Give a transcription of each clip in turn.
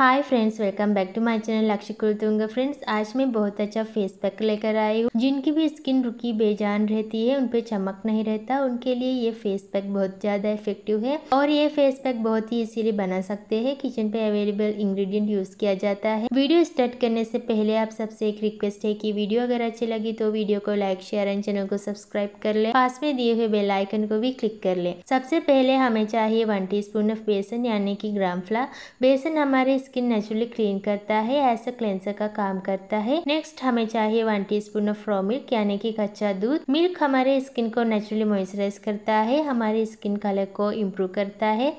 hi friends welcome back to my channel Lakshya Kulatunga friends आज मैं बहुत अच्छा फेस पैक लेकर आई हूँ जिनकी भी स्किन रुकी बेजान रहती है उन पर चमक नहीं रहता उनके लिए ये फेस पैक बहुत ज़्यादा इफेक्टिव है और ये फेस पैक बहुत ही इसीलिए बना सकते हैं किचन पे अवेलेबल इंग्रीडियंट यूज़ किया जाता है वीडियो स्टार्ट करने से पहले आप सबसे एक रिक्वेस्ट है कि वीडियो अगर अच्छी लगी तो वीडियो को लाइक शेयर एंड चैनल को सब्सक्राइब कर ले पास में दिए हुए बेलाइकन को भी क्लिक कर ले सबसे पहले हमें चाहिए वन टी स्पून ऑफ बेसन यानी कि ग्राम फ्ला बेसन हमारे स्किन नेचुरली क्लीन करता है एज अ क्लेंसर का काम करता है नेक्स्ट हमें चाहिए one teaspoon of raw milk यानी कि कच्चा दूध मिल्क हमारे स्किन को नेचुरली मॉइस्चराइज करता है हमारे स्किन कलर को इम्प्रूव करता है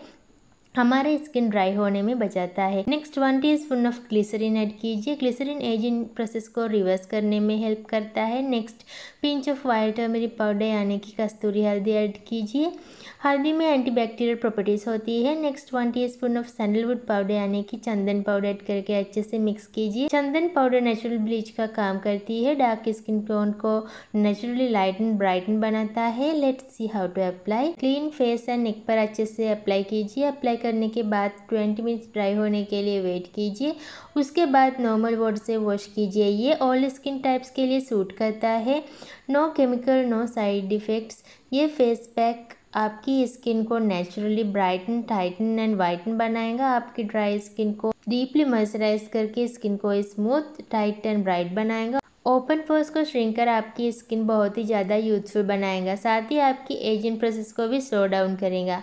हमारे स्किन ड्राई होने में बचाता है next one teaspoon of glycerine add कीजिए ग्लिसरीन एजिंग प्रोसेस को रिवर्स करने में हेल्प करता है next pinch of white turmeric powder यानी कि कस्तूरी हल्दी ऐड कीजिए हल्दी में एंटीबैक्टीरियल प्रॉपर्टीज़ होती है next one teaspoon of sandalwood powder यानी कि चंदन पाउडर ऐड करके अच्छे से मिक्स कीजिए चंदन पाउडर नेचुरल ब्लीच का काम करती है डार्क स्किन टोन को नेचुरली लाइट एंड ब्राइटन बनाता है let see how to apply clean face and neck पर अच्छे से अप्लाई कीजिए अप्लाई करने के बाद 20 मिनट्स ड्राई होने के लिए वेट कीजिए उसके बाद नॉर्मल वाटर से वॉश कीजिए ये ऑल स्किन टाइप्स के लिए सूट करता है no chemical no side effects ये फेस पैक आपकी स्किन को naturally brighten tighten and whiten बनाएगा आपकी ड्राई स्किन को डीपली मॉइस्चराइज करके स्किन को स्मूथ टाइट एंड ब्राइट बनाएगा ओपन पोर्स को श्रिंक कर आपकी स्किन बहुत ही ज़्यादा यूथफुल बनाएगा साथ ही आपकी एजिंग प्रोसेस को भी स्लो डाउन करेगा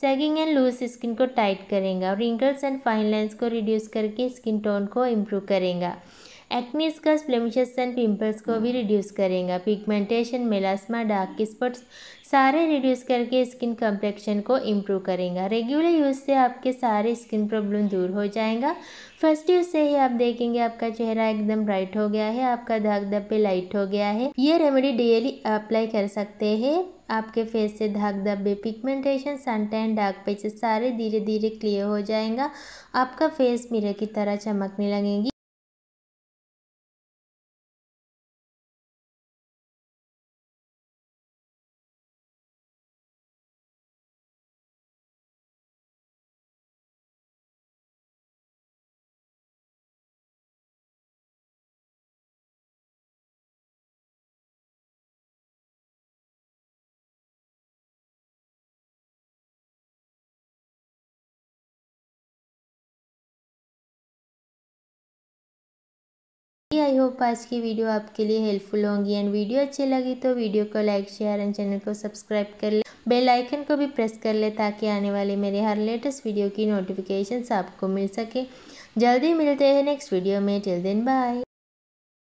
सेगिंग एंड लूज स्किन को टाइट करेगा रिंकल्स एंड फाइन लाइन्स को रिड्यूस करके स्किन टोन को इम्प्रूव करेगा एक्निस का फ्लेमिशस एंड पिंपल्स को भी रिड्यूस करेगा पिगमेंटेशन मेलास्मा डार्क स्पॉट्स सारे रिड्यूस करके स्किन कम्प्लेक्शन को इम्प्रूव करेगा रेगुलर यूज़ से आपके सारे स्किन प्रॉब्लम दूर हो जाएगा फर्स्ट यूज़ से ही आप देखेंगे आपका चेहरा एकदम ब्राइट हो गया है आपका धाक धब्बे लाइट हो गया है ये रेमेडी डेली अप्लाई कर सकते हैं आपके फेस से धाक धब्बे पिगमेंटेशन सनटैन डार्क पेचेस सारे धीरे धीरे क्लियर हो जाएगा आपका फेस मिरर की तरह चमकने लगेगी होप आज की वीडियो आपके लिए हेल्पफुल होंगी एंड वीडियो अच्छी लगी तो वीडियो को लाइक शेयर एंड चैनल को सब्सक्राइब कर ले बेल आइकन को भी प्रेस कर ले ताकि आने वाले मेरे हर लेटेस्ट वीडियो की नोटिफिकेशन आपको मिल सके जल्दी मिलते हैं नेक्स्ट वीडियो में टिल दिन बाय